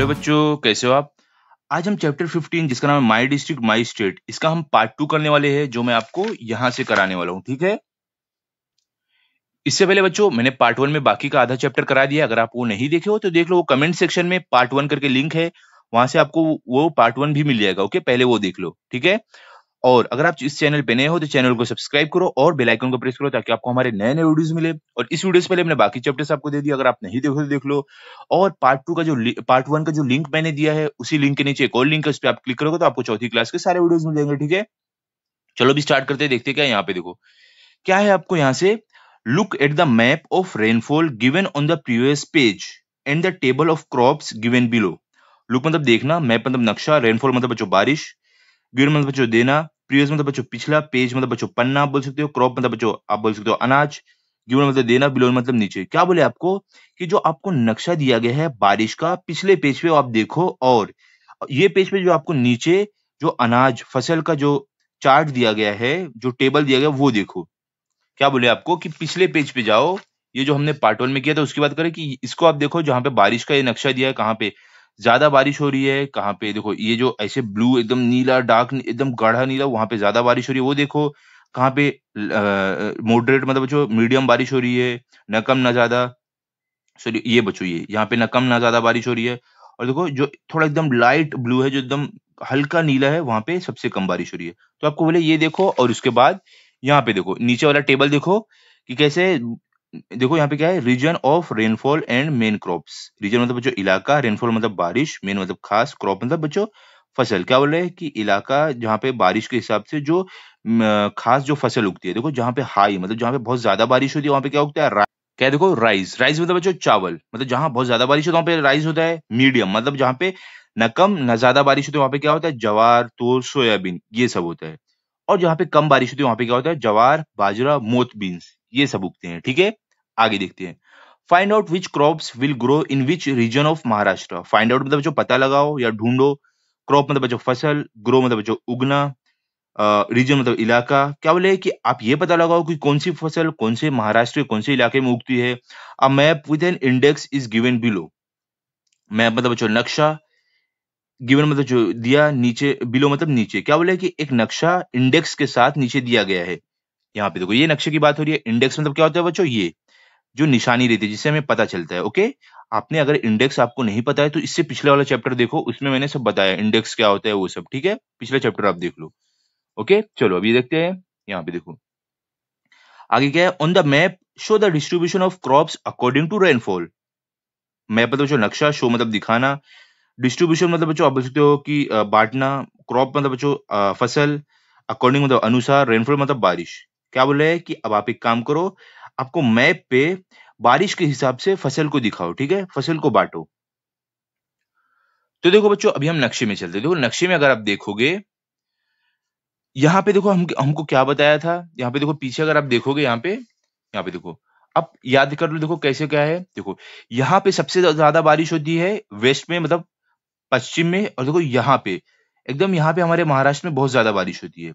Hello बच्चों कैसे हो आप आज हम चैप्टर 15 जिसका नाम है माई डिस्ट्रिक्ट माय स्टेट इसका हम पार्ट टू करने वाले हैं जो मैं आपको यहां से कराने वाला हूं ठीक है इससे पहले बच्चों मैंने पार्ट वन में बाकी का आधा चैप्टर करा दिया अगर आप वो नहीं देखे हो तो देख लो वो कमेंट सेक्शन में पार्ट वन करके लिंक है वहां से आपको वो पार्ट वन भी मिल जाएगा ओके पहले वो देख लो ठीक है और अगर आप इस चैनल पे नए हो तो चैनल को सब्सक्राइब करो और बेल आइकन को प्रेस करो ताकि आपको हमारे नए नए वीडियोस मिले और इस वीडियो से पहले हमने बाकी चैप्टर्स आपको दे दिया अगर आप नहीं देखो तो देख लो और पार्ट टू का जो पार्ट वन का जो लिंक मैंने दिया है उसी लिंक के नीचे एक और लिंक है उस पर आप क्लिक करोगे तो आपको चौथी क्लास के सारे वीडियोज मिल जाएंगे ठीक है चलो भी स्टार्ट करते हैं देखते क्या यहाँ पे देखो क्या है आपको यहाँ से look at the map of rainfall given on the previous page and the table of crop given below look मतलब देखना मैप मतलब नक्शा रेनफॉल मतलब बच्चों बारिश गिड़ मतलब बच्चों देना प्रीवियस मतलब बच्चों पिछला पेज मतलब बच्चों पन्ना आप बोल सकते हो क्रॉप मतलब बच्चों आप बोल सकते हो अनाज गिवन मतलब देना बिलोन मतलब नीचे क्या बोले आपको कि जो आपको नक्शा दिया गया है बारिश का पिछले पेज पे आप देखो और ये पेज पे जो आपको नीचे जो अनाज फसल का जो चार्ट दिया गया है जो टेबल दिया गया वो देखो क्या बोले आपको कि पिछले पेज पे जाओ ये जो हमने पार्ट वन में किया था उसकी बात करें कि इसको आप देखो जहाँ पे बारिश का ये नक्शा दिया है कहाँ पे ज्यादा बारिश हो रही है कहाँ पे देखो ये जो ऐसे ब्लू एकदम नीला डार्क एकदम गाढ़ा नीला वहां पे ज्यादा बारिश हो रही है वो देखो कहाँ पे मॉडरेट मतलब बच्चों मीडियम बारिश हो रही है न कम ना ज्यादा सॉरी ये बच्चों ये यहाँ पे न कम ना ज्यादा बारिश हो रही है और देखो जो थोड़ा एकदम लाइट ब्लू है जो एकदम हल्का नीला है वहां पे सबसे कम बारिश हो रही है तो आपको बोले ये देखो और उसके बाद यहाँ पे देखो नीचे वाला टेबल देखो कि कैसे देखो यहाँ पे क्या है region of rainfall and main crops region मतलब बच्चों इलाका रेनफॉल मतलब बारिश मेन मतलब खास क्रॉप मतलब बच्चों फसल क्या बोल रहे हैं कि इलाका जहाँ पे बारिश के हिसाब से जो खास जो फसल उगती है देखो जहाँ पे हाई मतलब जहाँ पे बहुत ज्यादा बारिश होती है वहां पे क्या उगता है रा... क्या देखो राइस राइस मतलब बच्चों चावल मतलब जहाँ बहुत ज्यादा बारिश होता है वहां पे राइस होता है मीडियम मतलब जहाँ पे न कम न ज्यादा बारिश होती है वहां पे क्या होता है जवार तो सोयाबीन ये सब होता है और जहाँ पे कम बारिश होती है वहां पे क्या होता है जवार बाजरा मोतबीन बीन्स ये सब उगते हैं ठीक है आगे देखते हैं find out which crop will grow in which region of Maharashtra find out मतलब जो पता लगाओ या ढूंढो क्रॉप मतलब जो फसल ग्रो मतलब जो उगना रीजन मतलब इलाका क्या बोले कि आप ये पता लगाओ कि कौन सी फसल कौन से महाराष्ट्र के कौन से इलाके में उगती है a map with an index is given below map मतलब जो नक्शा गिवन मतलब जो दिया नीचे बिलो मतलब नीचे क्या बोले कि एक नक्शा इंडेक्स के साथ नीचे दिया गया है यहाँ पे देखो ये नक्शे की बात हो रही है इंडेक्स मतलब क्या होता है बच्चों ये जो निशानी रहती है जिससे हमें पता चलता है ओके आपने अगर इंडेक्स आपको नहीं पता है तो इससे पिछले वाला चैप्टर देखो उसमें मैंने सब बताया इंडेक्स क्या होता है वो सब ठीक है पिछला चैप्टर आप देख लो ओके चलो अभी देखते हैं यहाँ पे देखो आगे क्या है on the map show the distribution of crop according to rainfall map मतलब जो नक्शा शो मतलब दिखाना डिस्ट्रीब्यूशन मतलब बच्चों आप बोल सकते हो कि बांटना क्रॉप मतलब बच्चों फसल अकॉर्डिंग मतलब अनुसार रेनफॉल मतलब बारिश क्या बोल रहे हैं कि अब आप एक काम करो आपको मैप पे बारिश के हिसाब से फसल को दिखाओ ठीक है फसल को बांटो तो देखो बच्चों अभी हम नक्शे में चलते देखो नक्शे में अगर आप देखोगे यहां पे देखो हम हमको क्या बताया था यहां पे देखो पीछे अगर आप देखोगे यहां पे यहां पे देखो अब याद कर लो देखो कैसे क्या है देखो यहां पे सबसे ज्यादा बारिश होती है वेस्ट में मतलब पश्चिम में और देखो यहां पे एकदम यहां पे हमारे महाराष्ट्र में बहुत ज्यादा बारिश होती है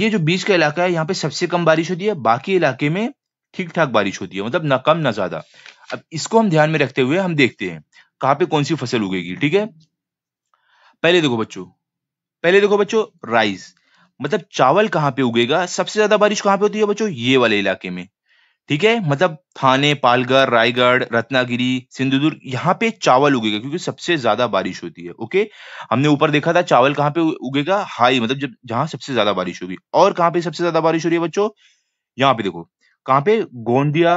ये जो बीच का इलाका है यहाँ पे सबसे कम बारिश होती है बाकी इलाके में ठीक ठाक बारिश होती है मतलब ना कम ना ज्यादा अब इसको हम ध्यान में रखते हुए हम देखते हैं कहाँ पे कौन सी फसल उगेगी ठीक है पहले देखो बच्चों पहले देखो बच्चों राइस मतलब चावल कहाँ पे उगेगा सबसे ज्यादा बारिश कहाँ पे होती है बच्चों ये वाले इलाके में ठीक है मतलब थाने पालगर रायगढ़ रत्नागिरी सिंधुदुर्ग यहाँ पे चावल उगेगा क्योंकि सबसे ज्यादा बारिश होती है ओके हमने ऊपर देखा था चावल कहाँ पे उगेगा हाई मतलब जब जहां सबसे ज्यादा बारिश होगी और कहाँ पे सबसे ज्यादा बारिश हो रही है बच्चों यहाँ पे देखो कहाँ पे गोंदिया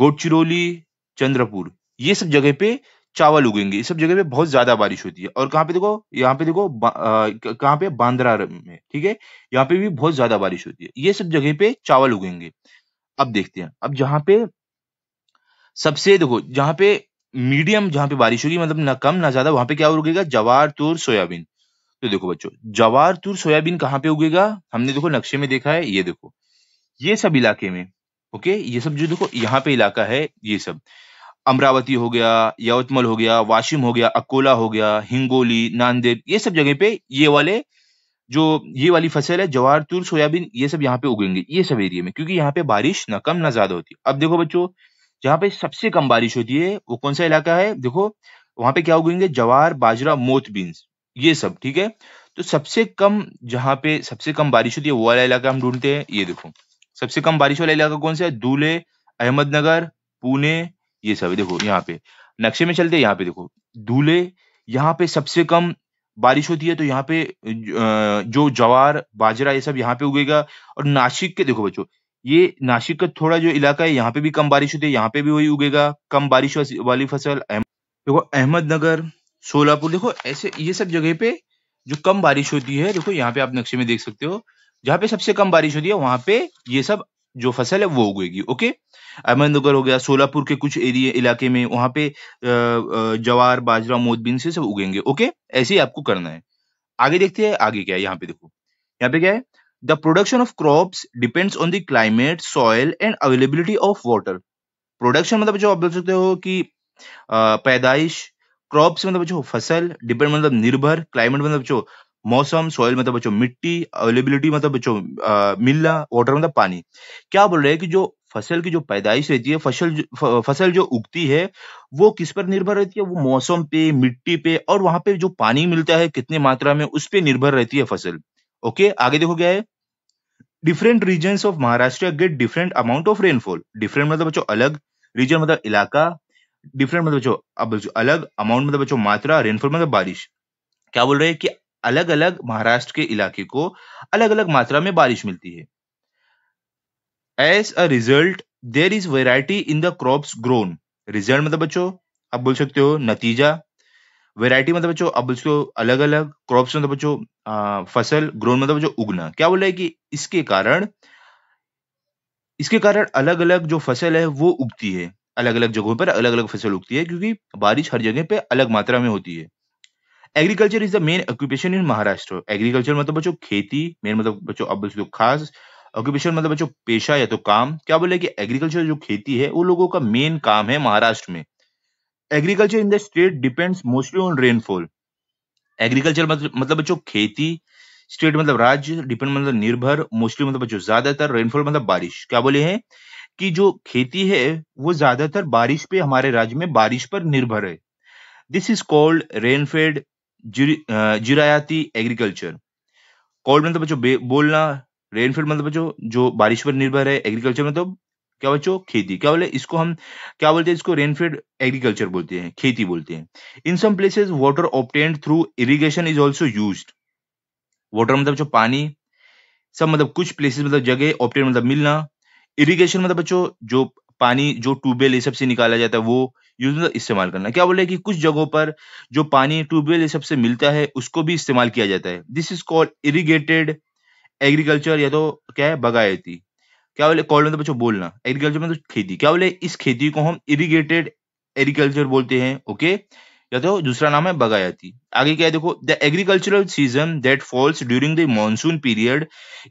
गोचिरोली चंद्रपुर ये सब जगह पे चावल उगेंगे ये सब जगह पे बहुत ज्यादा बारिश होती है और कहाँ पे देखो यहाँ पे देखो कहाँ पे बांद्रा में ठीक है यहाँ पे भी बहुत ज्यादा बारिश होती है ये सब जगह पे चावल उगेंगे अब देखते हैं अब जहाँ पे सबसे देखो जहाँ पे मीडियम जहाँ पे बारिश होगी मतलब ना कम ना ज्यादा वहां पे क्या उगेगा जवार तुर सोयाबीन तो देखो बच्चों जवार तुर सोयाबीन कहाँ पे उगेगा हमने देखो नक्शे में देखा है ये देखो ये सब इलाके में ओके ये सब जो देखो यहाँ पे इलाका है ये सब अमरावती हो गया यवतमल हो गया वाशिम हो गया अकोला हो गया हिंगोली नांदेड़ ये सब जगह पे ये वाले जो ये वाली फसल है जवार तुर सोयाबीन ये सब यहाँ पे उगेंगे ये सब एरिया में क्योंकि यहाँ पे बारिश ना कम ना ज्यादा होती है अब देखो बच्चों जहाँ पे सबसे कम बारिश होती है वो कौन सा इलाका है देखो वहां पे क्या उगेंगे जवार बाजरा मोत बीन्स ये सब ठीक है तो सबसे कम जहाँ पे सबसे कम बारिश होती है वो वाला इलाका हम ढूंढते हैं ये देखो सबसे कम बारिश वाला इलाका कौन सा है दूल्हे अहमदनगर पुणे ये सब देखो यहाँ पे नक्शे में चलते यहाँ पे देखो दूल्हे यहाँ पे सबसे कम बारिश होती है तो यहाँ पे जो जवार बाजरा ये सब यहाँ पे उगेगा और नासिक के देखो बच्चों ये नासिक का थोड़ा जो इलाका है यहाँ पे भी कम बारिश होती है यहाँ पे भी वही उगेगा कम बारिश वाली फसल देखो अहमदनगर सोलापुर देखो ऐसे ये सब जगह पे जो कम बारिश होती है देखो यहाँ पे आप नक्शे में देख सकते हो जहां पे सबसे कम बारिश होती है वहां पे ये सब जो फसल है वो उगेगी ओके अहमदनगर हो गया सोलापुर के कुछ एरिया इलाके में वहां पे जवार बाजरा मोदबीन से सब उगेंगे ओके ऐसे ही आपको करना है आगे देखते हैं आगे क्या है यहाँ पे देखो यहाँ पे क्या है the production of crop depends on the climate soil and availability of water production मतलब जो आप बोल सकते हो कि पैदाइश क्रॉप्स मतलब जो फसल डिपेंड मतलब निर्भर क्लाइमेट मतलब जो मौसम सॉइल मतलब तो बच्चों मिट्टी अवेलेबिलिटी मतलब बच्चों मिलना वाटर मतलब पानी क्या बोल रहे हैं कि जो फसल की जो पैदाइश रहती है फसल जो, फसल जो उगती है वो किस पर निर्भर रहती है वो मौसम पे मिट्टी पे और वहां पे जो पानी मिलता है कितने मात्रा में उस पर निर्भर रहती है फसल ओके आगे देखो क्या है different region of Maharashtra get different amount of rainfall different मतलब बच्चों अलग रीजन मतलब इलाका डिफरेंट मतलब बच्चों अब अलग अमाउंट मतलब बच्चों मात्रा रेनफॉल मतलब बारिश क्या बोल रहे हैं कि अलग अलग महाराष्ट्र के इलाके को अलग अलग मात्रा में बारिश मिलती है as a result there is variety in the crops grown result मतलब बच्चों आप बोल सकते हो नतीजा वेराइटी मतलब बच्चों आप बोल सकते हो अलग अलग क्रॉप्स मतलब बच्चों फसल ग्रोन मतलब बच्चों उगना क्या बोला है कि इसके कारण इसके कारण अलग अलग जो फसल है वो उगती है अलग अलग जगहों पर अलग अलग फसल उगती है क्योंकि बारिश हर जगह पे अलग मात्रा में होती है agriculture is the main occupation in Maharashtra agriculture मतलब बच्चों खेती मेन मतलब बच्चों अब बच्चों खास ऑक्यूपेशन मतलब बच्चों पेशा या तो काम क्या बोले कि एग्रीकल्चर जो खेती है वो लोगों का मेन काम है महाराष्ट्र में agriculture in the state depends mostly on rainfall agriculture मतलब बच्चों खेती स्टेट मतलब राज्य डिपेंड मतलब निर्भर मोस्टली मतलब बच्चों ज्यादातर रेनफॉल मतलब बारिश क्या बोले हैं कि जो खेती है वो ज्यादातर बारिश पे हमारे राज्य में बारिश पर निर्भर है दिस इज कॉल्ड रेनफेड जिरायाती एग्रीकल्चर कोल्ड मतलब बच्चों बोलना रेनफेड मतलब तो बच्चों जो बारिश पर निर्भर है एग्रीकल्चर मतलब क्या बच्चों खेती क्या बोले इसको हम क्या बोलते हैं इसको रेनफेड एग्रीकल्चर बोलते हैं खेती बोलते हैं in some places water obtained through irrigation is also use water मतलब जो पानी सब मतलब कुछ प्लेसेस मतलब जगह ऑप्टेन मतलब मिलना इरिगेशन मतलब बच्चों जो पानी जो ट्यूबवेल ये सबसे निकाला जाता है वो यूज मतलब इस्तेमाल करना क्या बोले कि कुछ जगहों पर जो पानी ट्यूबवेल ये सबसे मिलता है उसको भी इस्तेमाल किया जाता है this is called irrigated agriculture या तो क्या है बगायती क्या बोले कॉल्ड मतलब तो बच्चों बोलना एग्रीकल्चर मतलब तो खेती क्या बोले इस खेती को हम इरीगेटेड एग्रीकल्चर बोलते हैं ओके या तो दूसरा नाम है बगायती आगे क्या है देखो the agricultural season that falls during the monsoon period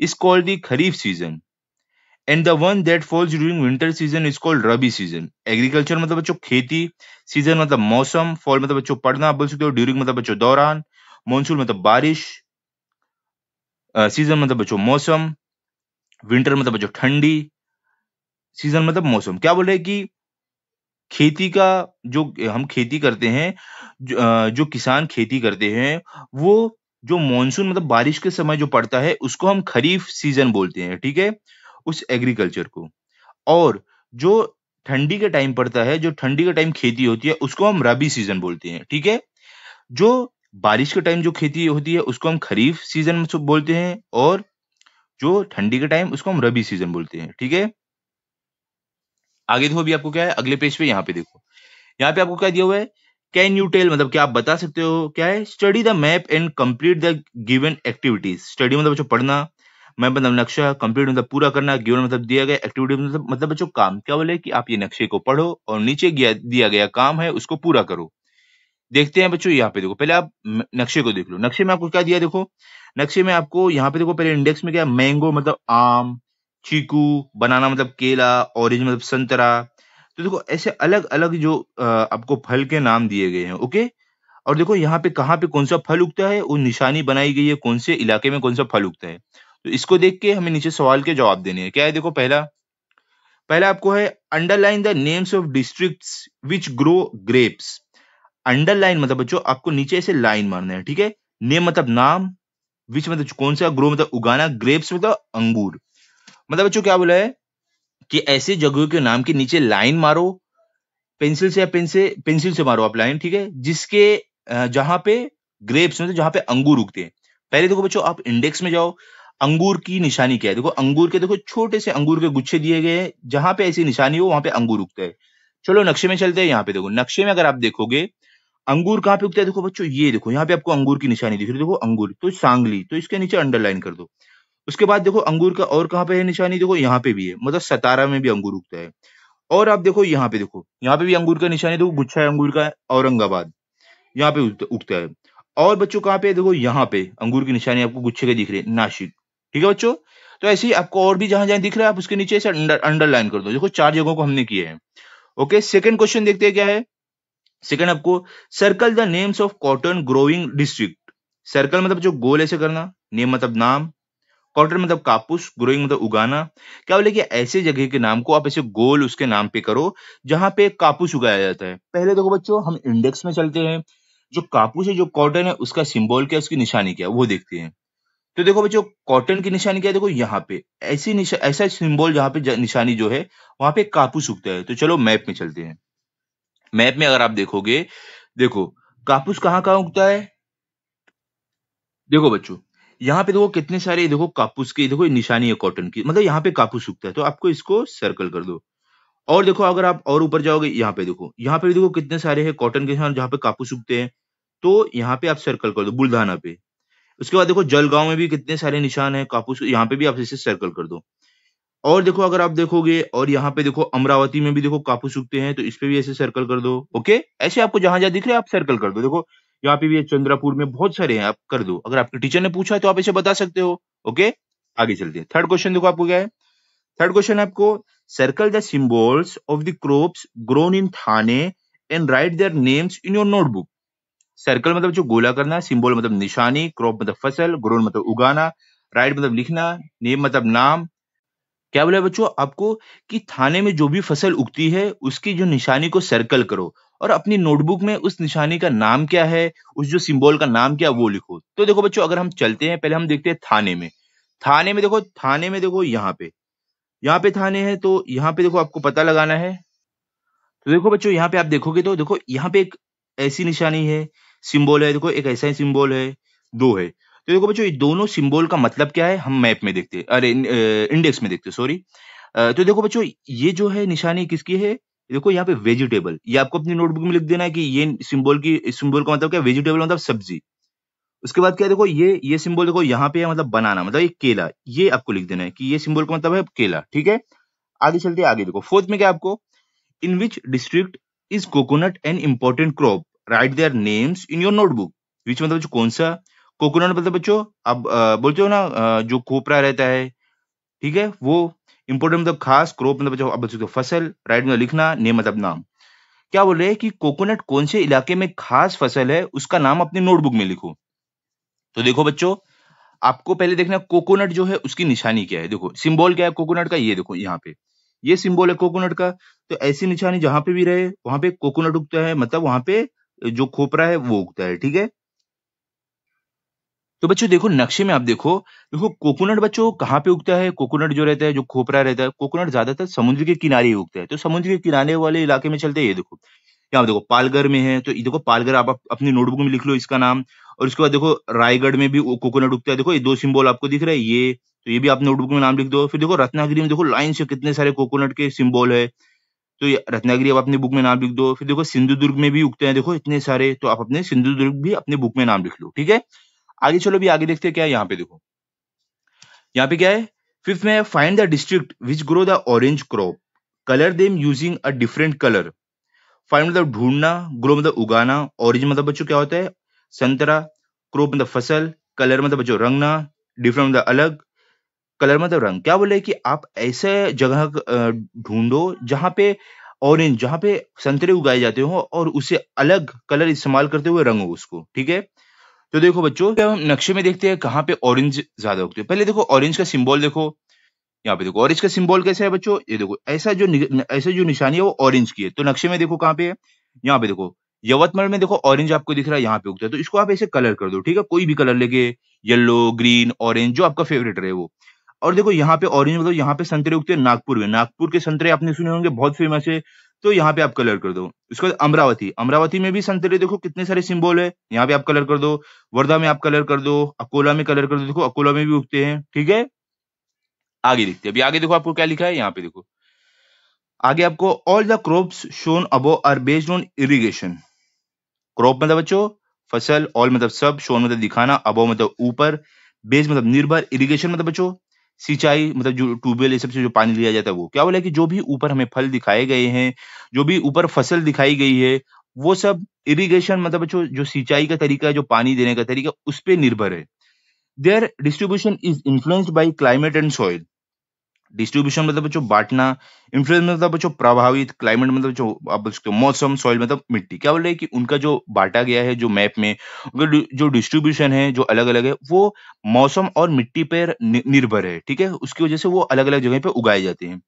is called the kharif season and the one that falls during winter season is called rabi season agriculture मतलब बच्चों खेती सीजन मतलब मौसम फॉल मतलब बच्चों पढ़ना आप बोल सकते हो ड्यूरिंग मतलब बच्चों दौरान मानसून मतलब बारिश सीजन मतलब बच्चों मौसम विंटर मतलब बच्चों ठंडी सीजन मतलब मौसम क्या बोले कि खेती का जो हम खेती करते हैं जो, जो किसान खेती करते हैं वो जो मॉनसून मतलब बारिश के समय जो पड़ता है उसको हम खरीफ सीजन बोलते हैं ठीक है उस एग्रीकल्चर को और जो ठंडी के टाइम पड़ता है जो ठंडी के टाइम खेती होती है उसको हम रबी सीजन बोलते हैं ठीक है जो बारिश के टाइम जो खेती होती है उसको हम खरीफ सीजन बोलते हैं और जो ठंडी के टाइम उसको हम रबी सीजन बोलते हैं ठीक है आगे देखो अभी आपको क्या है अगले पेज पे यहाँ पे देखो यहाँ पे आपको क्या दिया हुआ है कैन यू टेल मतलब क्या आप बता सकते हो क्या है study the map and complete the given activities study मतलब पढ़ना मैं मतलब नक्शा कंप्लीट मतलब पूरा करना गिवन मतलब दिया गया एक्टिविटी मतलब मतलब बच्चों काम क्या बोले कि आप ये नक्शे को पढ़ो और नीचे दिया गया काम है उसको पूरा करो देखते हैं बच्चों यहाँ पे देखो पहले आप नक्शे को देख लो नक्शे में आपको क्या दिया देखो नक्शे में आपको यहाँ पे देखो पहले इंडेक्स में क्या मैंगो मतलब आम चीकू बनाना मतलब केला ऑरेंज मतलब संतरा तो देखो ऐसे अलग अलग जो आपको फल के नाम दिए गए हैं ओके और देखो यहाँ पे कहाँ पे कौन सा फल उगता है वो निशानी बनाई गई है कौन से इलाके में कौन सा फल उगता है तो इसको देख के हमें नीचे सवाल के जवाब देने हैं क्या है देखो पहला पहला आपको है underline the names of districts which grow grapes underline मतलब बच्चों आपको नीचे ऐसे लाइन मारना है ठीक है नेम मतलब नाम विच मतलब कौन सा ग्रो मतलब उगाना ग्रेप्स मतलब अंगूर मतलब बच्चों क्या बोला है कि ऐसे जगहों के नाम के नीचे लाइन मारो पेंसिल से या पेन से पेंसिल से मारो आप लाइन ठीक है जिसके जहां पे ग्रेप्स मतलब जहां पे अंगूर उगते हैं पहले देखो बच्चों आप इंडेक्स में जाओ अंगूर की निशानी क्या है देखो अंगूर के देखो छोटे से अंगूर के गुच्छे दिए गए हैं जहां पे ऐसी निशानी हो वहां पे अंगूर उगता है चलो नक्शे में चलते हैं यहाँ पे देखो नक्शे में अगर आप देखोगे अंगूर कहाँ पे उगता है देखो बच्चों ये देखो यहाँ पे आपको अंगूर की निशानी दिख रही है देखो अंगूर तो सांगली तो इसके नीचे अंडरलाइन कर दो उसके बाद देखो अंगूर का और कहाँ पे है निशानी देखो यहाँ पे भी है मतलब सतारा में भी अंगूर उगता है और आप देखो यहाँ पे देखो यहाँ पे भी अंगूर का निशानी देखो गुच्छा है अंगूर का औरंगाबाद यहाँ पे उगता है और बच्चों कहाँ पे देखो यहाँ पे अंगूर की निशानी आपको गुच्छे के दिख रही है नासिक ठीक है बच्चों तो ऐसे ही आपको और भी जहां जहां दिख रहा है आप उसके नीचे ऐसे अंडर अंडरलाइन कर दो देखो चार जगहों को हमने किए हैं ओके सेकंड क्वेश्चन देखते हैं क्या है सेकंड आपको circle the names of cotton growing district circle मतलब जो गोल ऐसे करना नेम मतलब नाम कॉटन मतलब कापूस ग्रोइंग मतलब उगाना क्या बोले कि ऐसे जगह के नाम को आप ऐसे गोल उसके नाम पे करो जहां पे कापूस उगाया जाता है पहले देखो बच्चों हम इंडेक्स में चलते हैं जो कापूस है जो कॉटन है उसका सिंबल क्या उसकी निशानी क्या वो देखते हैं तो देखो बच्चों कॉटन की निशानी क्या है देखो यहाँ पे ऐसी ऐसा सिंबल जहां पे निशानी जो है वहां पे कापूस उगता है तो चलो मैप में चलते हैं मैप में अगर आप देखोगे देखो कापूस कहाँ कहाँ उगता है देखो बच्चों यहाँ पे देखो कितने सारे देखो कापूस की देखो निशानी है कॉटन की मतलब यहाँ पे कापूस उगता है तो आपको इसको सर्कल कर दो और देखो अगर आप और ऊपर जाओगे यहाँ पे देखो यहाँ पे देखो कितने सारे हैं कॉटन के निशान जहाँ पे कापूस उगते हैं तो यहाँ पे आप सर्कल कर दो बुलधाना पे उसके बाद देखो जलगांव में भी कितने सारे निशान है कापूस यहाँ पे भी आप इसे सर्कल कर दो और देखो अगर आप देखोगे और यहाँ पे देखो अमरावती में भी देखो कापूस उगते हैं तो इस पे भी ऐसे सर्कल कर दो ओके ऐसे आपको जहां जहां दिख रहे हैं आप सर्कल कर दो देखो यहाँ पे भी चंद्रापुर में बहुत सारे हैं आप कर दो अगर आपके टीचर ने पूछा है तो आप इसे बता सकते हो ओके आगे चलते हैं थर्ड क्वेश्चन देखो आपको क्या है थर्ड क्वेश्चन आपको circle the symbols of the crops grown in Thane and write their names in your notebook circle मतलब जो गोला करना सिंबल मतलब निशानी क्रॉप मतलब फसल ग्रोन मतलब उगाना राइट मतलब लिखना नेम मतलब नाम क्या बोला बच्चों आपको कि थाने में जो भी फसल उगती है उसकी जो निशानी को सर्कल करो और अपनी नोटबुक में उस निशानी का नाम क्या है उस जो सिंबल का नाम क्या वो लिखो तो देखो बच्चों अगर हम चलते हैं पहले हम देखते हैं थाने में थाने में देखो थाने में देखो यहाँ पे यहाँ पे थाने हैं तो यहाँ पे देखो आपको पता लगाना है तो देखो बच्चों यहाँ पे आप देखोगे तो देखो यहाँ पे एक ऐसी निशानी है सिंबल है देखो एक ऐसा ही सिंबल है दो है तो देखो बच्चों ये दोनों सिंबल का मतलब क्या है हम मैप में देखते हैं अरे इंडेक्स में देखते सॉरी तो देखो बच्चों ये जो है निशानी किसकी है देखो यहाँ पे वेजिटेबल ये आपको अपनी नोटबुक में लिख देना है कि ये सिंबल की सिंबल का मतलब क्या वेजिटेबल मतलब सब्जी उसके बाद क्या देखो ये ये सिंबल देखो यहाँ पे है मतलब बनाना मतलब ये केला ये आपको लिख देना है कि ये सिंबल का मतलब है केला ठीक है आगे चलते आगे देखो फोर्थ में क्या आपको in which district is coconut an important crop write their names in your notebook which मतलब कौन सा कोकोनट मतलब बच्चों अब बोलते हो ना जो कोपरा रहता है ठीक है वो इंपोर्टेंट मतलब खास क्रोप मतलब बच्चों अब बोल फसल राइट मतलब लिखना नेम मतलब नाम क्या बोल रहे हैं कि कोकोनट कौन से इलाके में खास फसल है उसका नाम अपने नोटबुक में लिखो तो देखो बच्चों आपको पहले देखना कोकोनट जो है उसकी निशानी क्या है देखो सिंबल क्या है कोकोनट का ये देखो यहाँ पे ये सिंबल है कोकोनट का तो ऐसी निशानी जहां पे भी रहे वहां पे कोकोनट उगता है मतलब वहां पे जो खोपरा है वो उगता है ठीक है तो बच्चों देखो नक्शे में आप देखो देखो कोकोनट बच्चों कहाँ पे उगता है कोकोनट जो रहता है जो खोपरा रहता है कोकोनट ज्यादातर समुद्र के किनारे ही उगता है तो समुद्र के किनारे वाले इलाके में चलते हैं ये देखो यहाँ देखो पालघर में है तो ये देखो पालघर आप अपनी नोटबुक में लिख लो इसका नाम और उसके बाद देखो रायगढ़ में भी कोकोनट उगता है देखो ये दो सिंबल आपको दिख रहा है ये तो ये भी आप नोटबुक में नाम लिख दो फिर देखो रत्नागिरी में देखो लाइन से कितने सारे कोकोनट के सिम्बॉल है तो रत्नागिरी आप अपने बुक में नाम लिख दो फिर देखो सिंधुदुर्ग में भी उगते हैं देखो इतने सारे तो आप अपने सिंधुदुर्ग भी अपने बुक में नाम लिख लो ठीक है आगे चलो भी आगे देखते हैं क्या है यहाँ पे देखो यहाँ पे क्या है फिफ्थ में find the district which grow the orange crop colour them using a different colour find मतलब ढूंढना ग्रो मतलब उगाना ऑरेंज मतलब बच्चों क्या होता है संतरा क्रॉप मतलब फसल कलर मतलब बच्चों रंगना डिफरेंट मतलब अलग कलर मतलब रंग क्या बोले कि आप ऐसे जगह ढूंढो जहां पे ऑरेंज जहाँ पे संतरे उगाए जाते हो और उसे अलग कलर इस्तेमाल करते हुए रंगो उसको ठीक है तो देखो बच्चों जब हम नक्शे में देखते हैं कहाँ पे ऑरेंज ज्यादा होते हैं पहले देखो ऑरेंज का सिंबल देखो यहाँ पे देखो ऑरेंज का सिंबल कैसे है बच्चों ये देखो ऐसा जो ऐसा जो निशानी है वो ऑरेंज की है तो नक्शे में देखो कहाँ पे है यहाँ पे देखो यवतमल में देखो ऑरेंज आपको दिख रहा है यहाँ पे उगता है तो इसको आप ऐसे कलर कर दो ठीक है कोई भी कलर लेके येलो ग्रीन ऑरेंज जो आपका फेवरेट रहे वो और देखो यहाँ पे ऑरेंज मतलब यहाँ पे संतरे उगते हैं नागपुर में नागपुर के संतरे आपने सुने होंगे बहुत फेमस है तो यहाँ पे आप कलर कर दो उसके बाद अमरावती अमरावती में भी संतरे देखो कितने सारे सिंबल है यहाँ पे आप कलर कर दो वर्धा में आप कलर कर दो अकोला में कलर कर दो देखो अकोला में भी उगते हैं ठीक है आगे देखते हैं अभी आगे देखो आपको क्या लिखा है यहाँ पे देखो आगे आपको all the crop shown above are based on irrigation crop मतलब बच्चों फसल ऑल मतलब सब शोन मतलब दिखाना अबो मतलब ऊपर बेस मतलब निर्भर इरिगेशन मतलब बच्चों सिंचाई मतलब जो ट्यूबवेल ये सब से जो पानी लिया जाता है वो क्या बोला कि जो भी ऊपर हमें फल दिखाए गए हैं जो भी ऊपर फसल दिखाई गई है वो सब इरिगेशन मतलब जो जो सिंचाई का तरीका है जो पानी देने का तरीका उस पर निर्भर है their distribution is influenced by climate and soil distribution मतलब बच्चों बांटना इन्फ्लुएंस मतलब बच्चों प्रभावित क्लाइमेट मतलब जो आप बोल सकते हो मौसम सॉइल मतलब मिट्टी क्या बोल रहे हैं कि उनका जो बांटा गया है जो मैप में उनका जो डिस्ट्रीब्यूशन है जो अलग अलग है वो मौसम और मिट्टी पर निर्भर है ठीक है उसकी वजह से वो अलग अलग जगह पे उगाए जाते हैं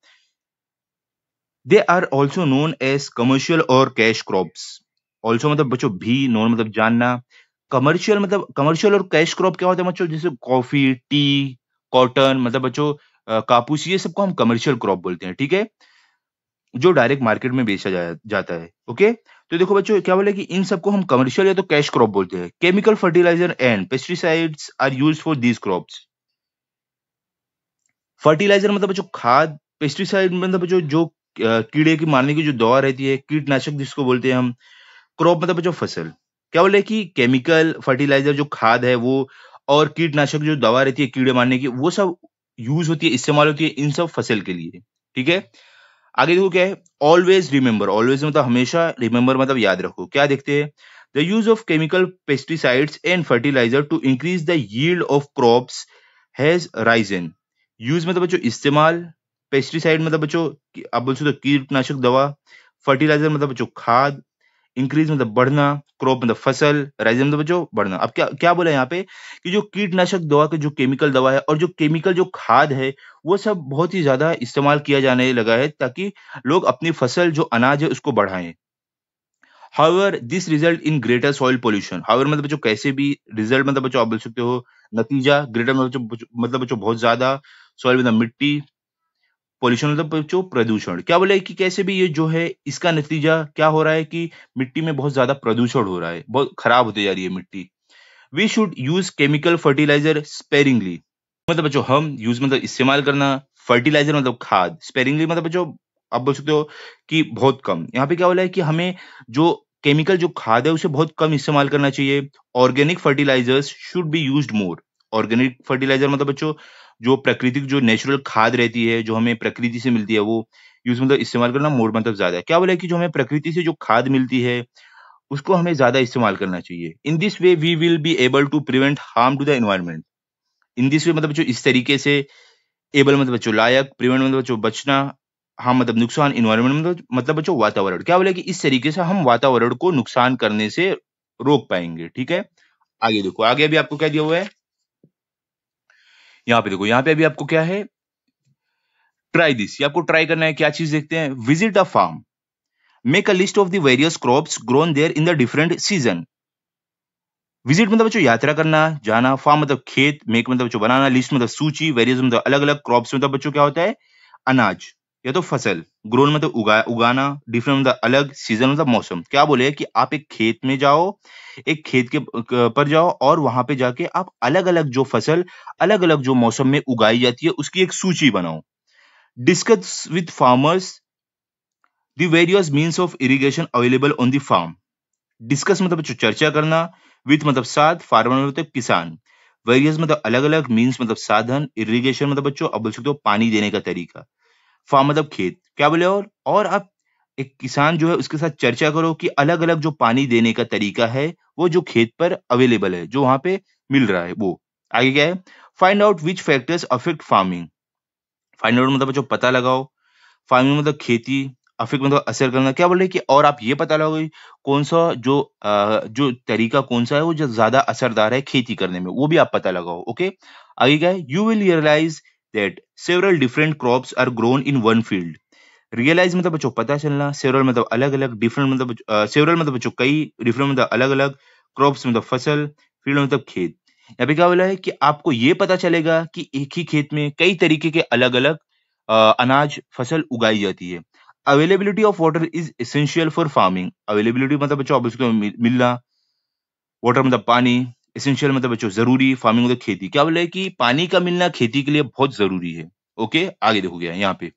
they are also known as commercial और कैश क्रॉप्स ऑल्सो मतलब बच्चों भी नोन मतलब जानना कमर्शियल मतलब कमर्शियल और कैश क्रॉप क्या होता है बच्चों जैसे कॉफी टी कॉटन मतलब बच्चों कापूस ये सबको हम कमर्शियल क्रॉप बोलते हैं ठीक है जो डायरेक्ट मार्केट में बेचा जा, जाता है ओके तो देखो बच्चों क्या बोले कि इन सबको हम कमर्शियल या तो कैश क्रॉप बोलते हैं chemical fertiliser and pesticides are use for these crop fertiliser मतलब बच्चों खाद पेस्टिसाइड मतलब बच्चों जो कीड़े की मारने की जो दवा रहती है कीटनाशक जिसको बोलते हैं हम क्रॉप मतलब बच्चों फसल क्या बोले कि केमिकल फर्टिलाइजर जो खाद है वो और कीटनाशक जो दवा रहती है कीड़े मारने की वो सब यूज होती है इस्तेमाल होती है इन सब फसल के लिए ठीक है आगे देखो क्या है ऑलवेज रिमेंबर ऑलवेज मतलब हमेशा रिमेंबर मतलब याद रखो क्या देखते हैं the use of chemical pesticides and fertiliser to increase the yield of crops has risen use मतलब बच्चों इस्तेमाल पेस्टिसाइड मतलब बच्चों आप बोल सकते हो कीटनाशक दवा फर्टिलाइजर मतलब बच्चों खाद इंक्रीज मतलब बढ़ना क्रॉप मतलब फसल राइज मतलब जो बढ़ना अब क्या क्या बोला यहाँ पे कि जो कीटनाशक दवा के जो केमिकल दवा है और जो केमिकल जो खाद है वो सब बहुत ही ज्यादा इस्तेमाल किया जाने लगा है ताकि लोग अपनी फसल जो अनाज है उसको बढ़ाएं however this result in greater soil pollution however मतलब जो कैसे भी रिजल्ट मतलब बच्चों आप बोल सकते हो नतीजा ग्रेटर मतलब मतलब बच्चों बहुत ज्यादा सॉइल मतलब मिट्टी पॉल्यूशन मतलब जो प्रदूषण क्या बोले कि कैसे भी ये जो है इसका नतीजा क्या हो रहा है कि मिट्टी में बहुत ज्यादा प्रदूषण हो रहा है बहुत खराब होती जा रही है मिट्टी we should use chemical fertiliser sparingly मतलब बच्चों हम यूज मतलब इस्तेमाल करना फर्टिलाइजर मतलब खाद स्पेरिंगली मतलब बच्चों आप बोल सकते हो कि बहुत कम यहाँ पे क्या बोला है कि हमें जो केमिकल जो खाद है उसे बहुत कम इस्तेमाल करना चाहिए organic fertilisers should be used more organic fertiliser मतलब बच्चों जो प्राकृतिक जो नेचुरल खाद रहती है जो हमें प्रकृति से मिलती है वो यूज मतलब इस्तेमाल करना मोड़ मतलब ज्यादा है क्या बोला कि जो हमें प्रकृति से जो खाद मिलती है उसको हमें ज्यादा इस्तेमाल करना चाहिए in this way we will be able to prevent harm to the environment in this way मतलब जो इस तरीके से एबल मतलब बच्चों लायक प्रिवेंट मतलब बच्चों बचना हाँ मतलब नुकसान इन्वायरमेंट मतलब मतलब बच्चों वातावरण क्या बोला कि इस तरीके से हम वातावरण को नुकसान करने से रोक पाएंगे ठीक है आगे देखो आगे अभी आपको क्या दिया हुआ है यहां पे देखो यहां पे अभी आपको क्या है ट्राई दिस आपको ट्राई करना है क्या चीज देखते हैं visit the farm make a list of the various crops grown there in the different season visit मतलब बच्चों यात्रा करना जाना फार्म मतलब खेत मेक मतलब बच्चों बनाना लिस्ट मतलब सूची वेरियस मतलब अलग अलग क्रॉप्स मतलब बच्चों क्या होता है अनाज या तो फसल ग्रोन मतलब उगा उगाना डिफरेंट मतलब अलग सीजन मतलब मौसम क्या बोले कि आप एक खेत में जाओ एक खेत के पर जाओ और वहां पे जाके आप अलग अलग जो फसल अलग अलग जो मौसम में उगाई जाती है उसकी एक सूची बनाओ discuss with farmers the various means of irrigation available on the farm discuss मतलब चर्चा करना विथ मतलब साथ फार्मर मतलब किसान वेरियस मतलब अलग अलग मीन्स मतलब साधन इरिगेशन मतलब बच्चों अब बोल सकते हो पानी देने का तरीका मतलब खेत क्या बोले और और आप एक किसान जो है उसके साथ चर्चा करो कि अलग अलग जो पानी देने का तरीका है वो जो खेत पर अवेलेबल है जो वहां पे मिल रहा है वो आगे क्या है find out which factors affect farming find out मतलब जो पता लगाओ फार्मिंग मतलब खेती अफेक्ट मतलब असर करना क्या बोल रहे कि और आप ये पता लगाओ कौन सा जो आ, जो तरीका कौन सा है वो जो ज्यादा असरदार है खेती करने में वो भी आप पता लगाओ ओके आगे क्या है you will realise that several different crops are grown in one field realise मतलब बच्चों पता चलना सेवरल मतलब अलग अलग डिफरेंट मतलब सेवरल मतलब बच्चों कई डिफरेंट मतलब अलग अलग क्रॉप्स मतलब फसल फील्ड मतलब खेत यहाँ पे क्या बोला है कि आपको ये पता चलेगा कि एक ही खेत में कई तरीके के अलग अलग अनाज फसल उगाई जाती है availability of water is essential for farming availability मतलब बच्चों मिलना वाटर मतलब पानी इसेंशियल मतलब बच्चों जरूरी फार्मिंग मतलब खेती क्या बोले कि पानी का मिलना खेती के लिए बहुत जरूरी है ओके आगे देखो गया यहाँ पे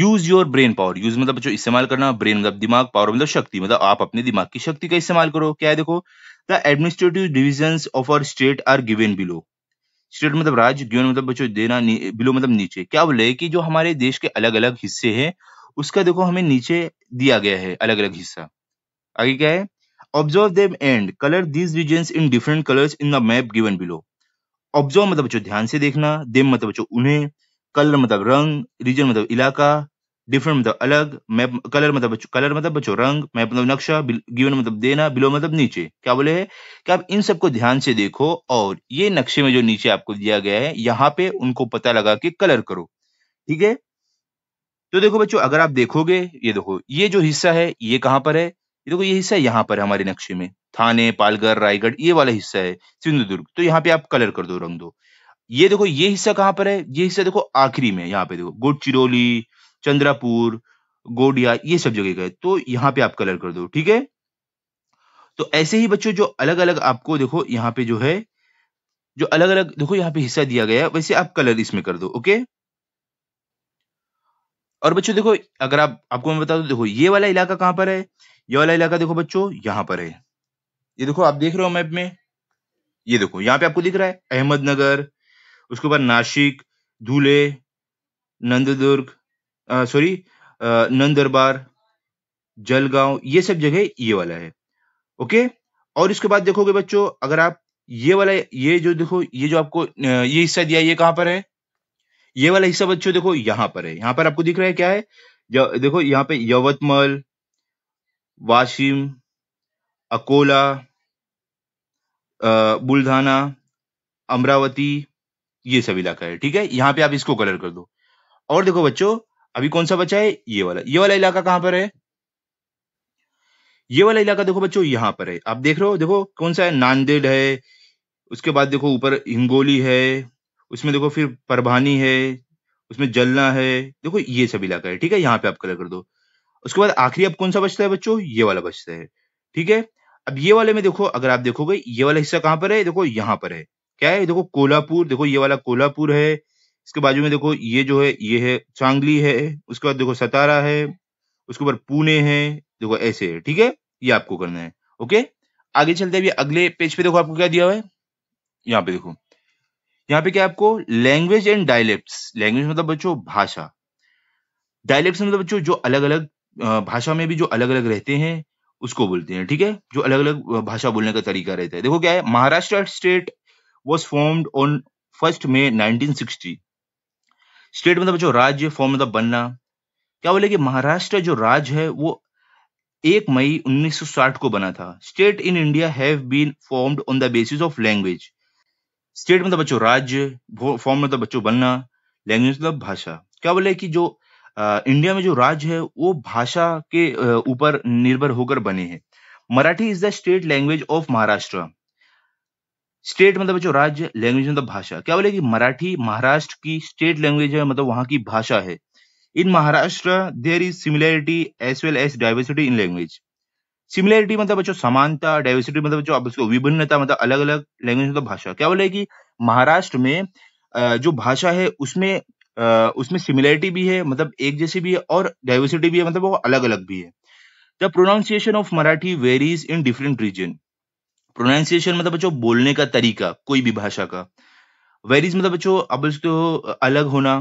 use your brain power use मतलब बच्चों इस्तेमाल करना ब्रेन मतलब दिमाग पावर मतलब शक्ति मतलब आप अपने दिमाग की शक्ति का इस्तेमाल करो क्या है देखो the administrative division of our state are given below state मतलब राज्य गिवन मतलब बच्चों देना बिलो मतलब नीचे क्या बोले कि जो हमारे देश के अलग अलग हिस्से हैं उसका देखो हमें नीचे दिया गया है अलग अलग हिस्सा आगे क्या है observe them and colour these region in different colour in the map given below. Observe मतलब बच्चों ध्यान से देखना them मतलब बच्चों उन्हें कलर मतलब रंग region मतलब इलाका डिफरेंट मतलब अलग मैप कलर मतलब बच्चों कलर मतलब बच्चों रंग मैप मतलब नक्शा गिवन मतलब देना बिलो मतलब नीचे क्या बोले है कि आप इन सबको ध्यान से देखो और ये नक्शे में जो नीचे आपको दिया गया है यहाँ पे उनको पता लगा कि कलर करो ठीक है तो देखो बच्चों अगर आप देखोगे ये देखो ये जो हिस्सा है ये कहाँ पर है देखो ये हिस्सा है यहाँ पर हमारे नक्शे में थाने पालगर रायगढ़ ये वाला हिस्सा है सिंधुदुर्ग तो यहाँ पे आप कलर कर दो रंग दो ये देखो ये हिस्सा कहाँ पर है ये हिस्सा देखो आखिरी में यहाँ पे देखो गोडचिरोली चंद्रापुर गोडिया ये सब जगह का तो यहाँ पे आप कलर कर दो ठीक है तो ऐसे ही बच्चों जो अलग अलग आपको देखो यहाँ पे जो है जो अलग अलग देखो यहाँ पे हिस्सा दिया गया है वैसे आप कलर इसमें कर दो ओके और बच्चों देखो अगर आप आपको मैं बता दो देखो ये वाला इलाका कहाँ पर है ये वाला इलाका देखो बच्चों यहाँ पर है ये देखो आप देख रहे हो मैप में ये देखो यहाँ पे आपको दिख रहा है अहमदनगर उसके बाद नासिक धूले नंददुर्ग सॉरी नंदरबार जलगांव ये सब जगह ये वाला है ओके और इसके बाद देखोगे बच्चों अगर आप ये वाला ये जो देखो ये जो आपको ये हिस्सा दिया ये कहाँ पर है ये वाला हिस्सा बच्चों देखो यहाँ पर है यहाँ पर आपको दिख रहा है क्या है देखो यहाँ पे यवतमल वाशिम अकोला बुलधाना अमरावती ये सब इलाका है ठीक है यहाँ पे आप इसको कलर कर दो और देखो बच्चों अभी कौन सा बचा है ये वाला ये वाला इलाका कहाँ पर है ये वाला इलाका देखो बच्चों यहाँ पर है आप देख रहे हो देखो कौन सा है नांदेड़ है उसके बाद देखो ऊपर हिंगोली है उसमें देखो फिर परभानी है उसमें जलना है देखो ये सब इलाका है ठीक है यहाँ पे आप कलर कर दो उसके बाद आखिरी अब कौन सा बचता है बच्चों ये वाला बचता है ठीक है अब ये वाले में देखो अगर आप देखोगे ये वाला हिस्सा कहाँ पर है देखो यहाँ पर है क्या है देखो कोल्हापुर देखो ये वाला कोल्हापुर है इसके बाजू में देखो ये जो है ये है चांगली है उसके बाद देखो सतारा है उसके ऊपर पुणे है देखो ऐसे है ठीक है ये आपको करना है ओके आगे चलते हैं अगले पेज पे देखो आपको क्या दिया हुआ है यहाँ पे देखो यहाँ पे क्या आपको लैंग्वेज एंड डायलेक्ट्स लैंग्वेज मतलब बच्चों भाषा डायलेक्ट्स मतलब बच्चों जो अलग अलग भाषा में भी जो अलग अलग रहते हैं उसको बोलते हैं ठीक है जो अलग अलग भाषा बोलने का तरीका रहता है देखो क्या है Maharashtra state was formed on first May sixty state मतलब जो राज्य फॉर्म मतलब बनना क्या बोले कि महाराष्ट्र जो राज्य है वो एक मई 1960 को बना था state in India have been formed on the basis of language state मतलब बच्चों राज्य फॉर्म मतलब बच्चों बनना लैंग्वेज मतलब भाषा क्या बोले कि जो इंडिया में जो राज्य है वो भाषा के ऊपर निर्भर होकर बने हैं Marathi is the state language of Maharashtra state मतलब जो राज्य लैंग्वेज मतलब भाषा क्या बोले कि मराठी महाराष्ट्र की स्टेट लैंग्वेज है मतलब वहां की भाषा है in Maharashtra there is similarity as well as diversity in language similarity मतलब बच्चों समानता डाइवर्सिटी मतलब बच्चों उसको विभिन्नता मतलब अलग अलग लैंग्वेज मतलब भाषा क्या बोले कि महाराष्ट्र में जो भाषा है उसमें उसमें सिमिलरिटी भी है मतलब एक जैसी भी है और डाइवर्सिटी भी है मतलब वो अलग अलग भी है the pronunciation of Marathi varies in different region pronunciation मतलब बच्चों बोलने का तरीका कोई भी भाषा का वेरीज मतलब बच्चों अब बोल सकते अलग होना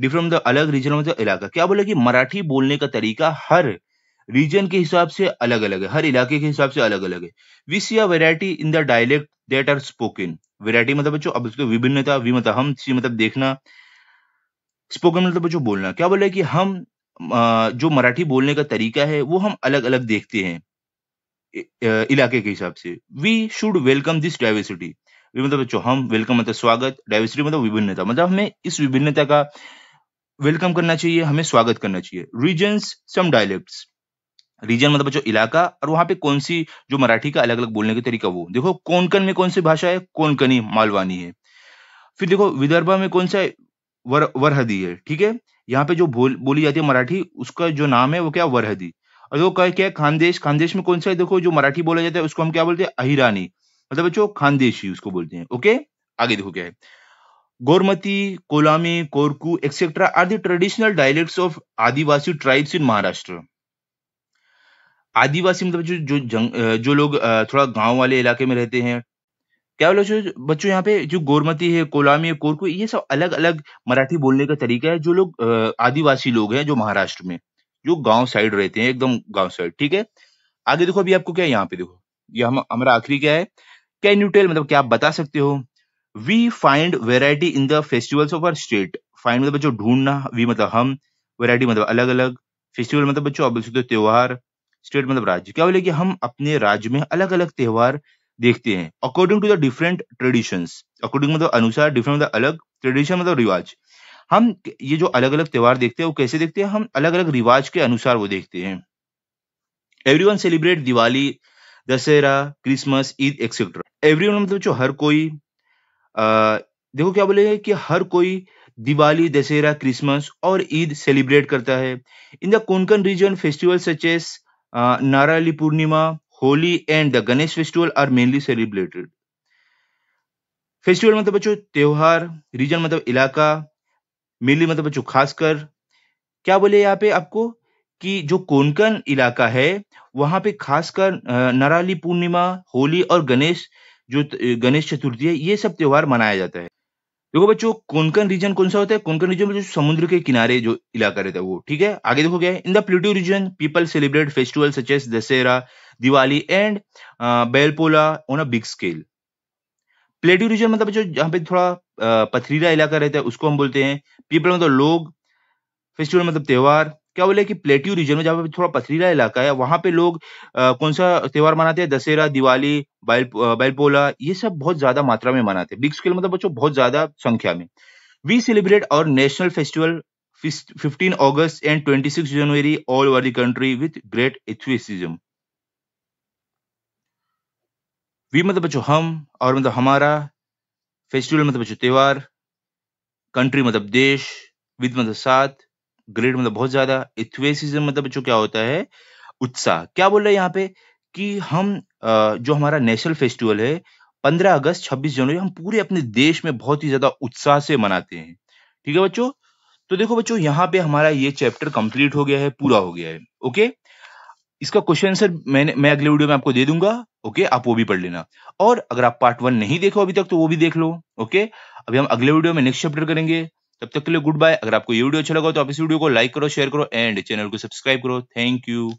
डिफरेंट मतलब अलग रीजन मतलब इलाका क्या बोले कि मराठी बोलने का तरीका हर रीजन के हिसाब से अलग अलग है हर इलाके के हिसाब से अलग अलग है we see a variety in the dialect that are spoken variety मतलब बच्चों अब उसको विभिन्नता विमता हम सी मतलब देखना स्पोकन मतलब जो बोलना क्या बोला कि हम जो मराठी बोलने का तरीका है वो हम अलग अलग देखते हैं इलाके के हिसाब से we should welcome this diversity मतलब जो हम वेलकम मतलब स्वागत डाइवर्सिटी मतलब विभिन्नता मतलब हमें इस विभिन्नता का वेलकम करना चाहिए हमें स्वागत करना चाहिए रीजन्स सम डायलेक्ट्स रीजन मतलब जो इलाका और वहां पे कौन सी जो मराठी का अलग अलग बोलने का तरीका वो देखो कोंकण में कौन सी भाषा है कोंकणी मालवानी है फिर देखो विदर्भा में कौन सा वर वरहदी है ठीक है यहाँ पे जो बोल, बोली जाती है मराठी उसका जो नाम है वो क्या वरहदी और वो क्या क्या खानदेश खानदेश में कौन सा है देखो जो मराठी बोला जाता है उसको हम क्या बोलते हैं अहिरानी मतलब बच्चों खानदेशी उसको बोलते हैं ओके आगे देखो क्या है Gormati Kolami Korku etcetera are the traditional dialects of Adivasi tribes in Maharashtra Adivasi मतलब जो जो जंग, जो लोग थोड़ा गांव वाले इलाके में रहते हैं क्या बोला बच्चों यहाँ पे जो गोरमती है कोलामी है कोरकू ये सब अलग अलग मराठी बोलने का तरीका है जो लोग आदिवासी लोग हैं जो महाराष्ट्र में जो गांव साइड रहते हैं एकदम गांव साइड ठीक है आगे देखो अभी आपको क्या है यहाँ पे देखो ये हम हमारा आखिरी क्या है कैन यू टेल मतलब क्या आप बता सकते हो we find variety in the festivals of our state find मतलब बच्चों ढूंढना वी मतलब हम वेराइटी मतलब अलग अलग फेस्टिवल मतलब बच्चों आप बोल सकते हो त्योहार स्टेट मतलब राज्य क्या बोले कि हम अपने राज्य में अलग अलग त्योहार देखते हैं according to the different tradition according मतलब अनुसार डिफरेंट मतलब अलग ट्रेडिशन मतलब रिवाज हम ये जो अलग अलग त्यौहार देखते हैं वो कैसे देखते हैं हम अलग अलग रिवाज के अनुसार वो देखते हैं everyone celebrate Diwali Dussehra Christmas Eid etcetera everyone मतलब जो हर कोई आ, देखो क्या बोले कि हर कोई दिवाली दशहरा क्रिसमस और ईद सेलिब्रेट करता है in the Konkan region festival such as नारायणी Narali Purnima Holi and the Ganesh festival are mainly celebrated festival मतलब बच्चों त्योहार रीजन मतलब इलाका मेनली मतलब बच्चों खासकर क्या बोले यहाँ पे आपको कि जो कोंकण इलाका है वहां पे खासकर नराली पूर्णिमा होली और गणेश जो गणेश चतुर्थी है ये सब त्योहार मनाया जाता है देखो बच्चों कोंकण रीजन कौन सा होता है कोंकण रीजन में मतलब जो समुद्र के किनारे जो इलाका रहता है वो ठीक है आगे देखो क्या है in the plateau region people celebrate festival such Dussehra Diwali and Bailpola on a big scale plateau region मतलब जो यहाँ पे थोड़ा पथरीला इलाका रहता है उसको हम बोलते हैं पीपल मतलब लोग फेस्टिवल मतलब त्यौहार क्या बोले कि प्लेट्यू रीजन में जहाँ पे थोड़ा पथरीला इलाका है वहां पे लोग आ, कौन सा त्यौहार मनाते हैं दशहरा दिवाली बैलपोला ये सब बहुत ज्यादा मात्रा में मनाते हैं बिग स्केल मतलब बच्चों बहुत ज्यादा संख्या में we celebrate our national festival fifteen August and six January all over the country with great enthusiasm we मतलब बच्चों हम और मतलब हमारा फेस्टिवल मतलब बच्चों त्यौहार कंट्री मतलब देश विद मतलब साथ ग्रेड मतलब बहुत ज्यादा इथुएसिज्म मतलब बच्चों क्या होता है उत्साह क्या बोल रहे हैं यहाँ पे कि हम जो हमारा नेशनल फेस्टिवल है 15 अगस्त 26 जनवरी हम पूरे अपने देश में बहुत ही ज्यादा उत्साह से मनाते हैं ठीक है बच्चों तो देखो बच्चों यहाँ पे हमारा ये चैप्टर कंप्लीट हो गया है पूरा हो गया है ओके इसका क्वेश्चन आंसर मैंने मैं अगले वीडियो में आपको दे दूंगा ओके आप वो भी पढ़ लेना और अगर आप पार्ट वन नहीं देखो अभी तक तो वो भी देख लो ओके अभी हम अगले वीडियो में नेक्स्ट चैप्टर करेंगे तब तक के लिए गुड बाय अगर आपको ये वीडियो अच्छा लगा तो आप इस वीडियो को लाइक करो शेयर करो एंड चैनल को सब्सक्राइब करो थैंक यू